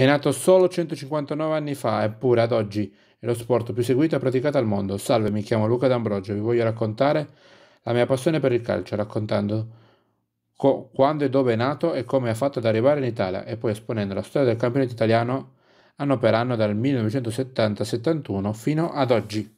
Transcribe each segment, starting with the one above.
È nato solo 159 anni fa, eppure ad oggi è lo sport più seguito e praticato al mondo. Salve, mi chiamo Luca D'Ambrogio e vi voglio raccontare la mia passione per il calcio, raccontando co- quando e dove è nato e come ha fatto ad arrivare in Italia e poi esponendo la storia del campionato italiano anno per anno dal 1970-71 fino ad oggi.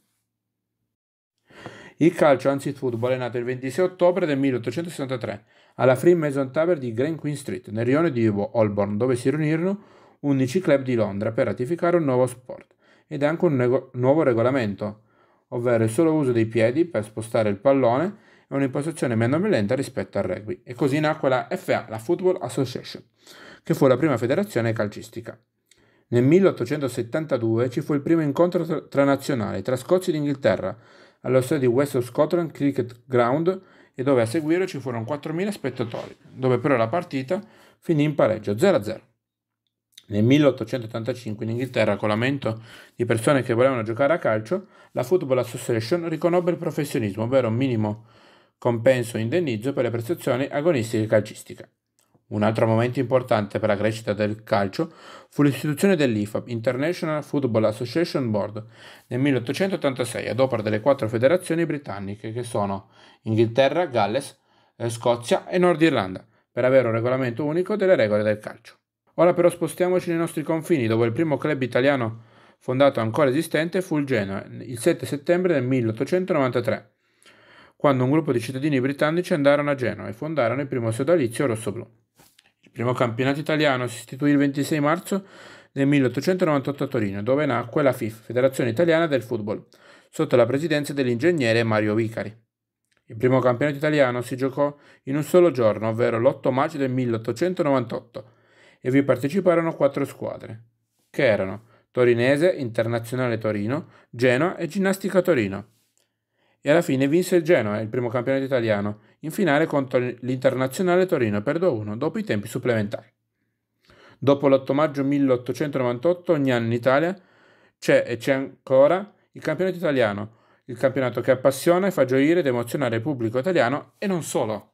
Il calcio, anzi il football, è nato il 26 ottobre del 1863 alla Freemason Tower di Grand Queen Street, nel rione di Holborn, dove si riunirono 11 club di Londra per ratificare un nuovo sport ed anche un nego- nuovo regolamento, ovvero il solo uso dei piedi per spostare il pallone e un'impostazione meno violenta rispetto al rugby. E così nacque la FA, la Football Association, che fu la prima federazione calcistica. Nel 1872 ci fu il primo incontro tra, tra nazionali, tra Scozia ed Inghilterra, allo stadio West of Scotland Cricket Ground e dove a seguire ci furono 4.000 spettatori, dove però la partita finì in pareggio 0-0. Nel 1885 in Inghilterra, con l'aumento di persone che volevano giocare a calcio, la Football Association riconobbe il professionismo, ovvero un minimo compenso e indennizzo per le prestazioni agonistiche calcistiche. Un altro momento importante per la crescita del calcio fu l'istituzione dell'IFAB, International Football Association Board, nel 1886 ad opera delle quattro federazioni britanniche che sono Inghilterra, Galles, eh, Scozia e Nord Irlanda, per avere un regolamento unico delle regole del calcio. Ora però spostiamoci nei nostri confini, dove il primo club italiano fondato ancora esistente fu il Genoa, il 7 settembre del 1893, quando un gruppo di cittadini britannici andarono a Genoa e fondarono il primo sodalizio rossoblù. Il primo campionato italiano si istituì il 26 marzo del 1898 a Torino, dove nacque la FIF, Federazione Italiana del Football, sotto la presidenza dell'ingegnere Mario Vicari. Il primo campionato italiano si giocò in un solo giorno, ovvero l'8 maggio del 1898 e vi parteciparono quattro squadre, che erano Torinese, Internazionale Torino, Genoa e Ginnastica Torino. E alla fine vinse il Genoa, il primo campionato italiano, in finale contro l'Internazionale Torino per 2-1 dopo i tempi supplementari. Dopo l'8 maggio 1898 ogni anno in Italia c'è e c'è ancora il campionato italiano, il campionato che appassiona e fa gioire ed emozionare il pubblico italiano e non solo.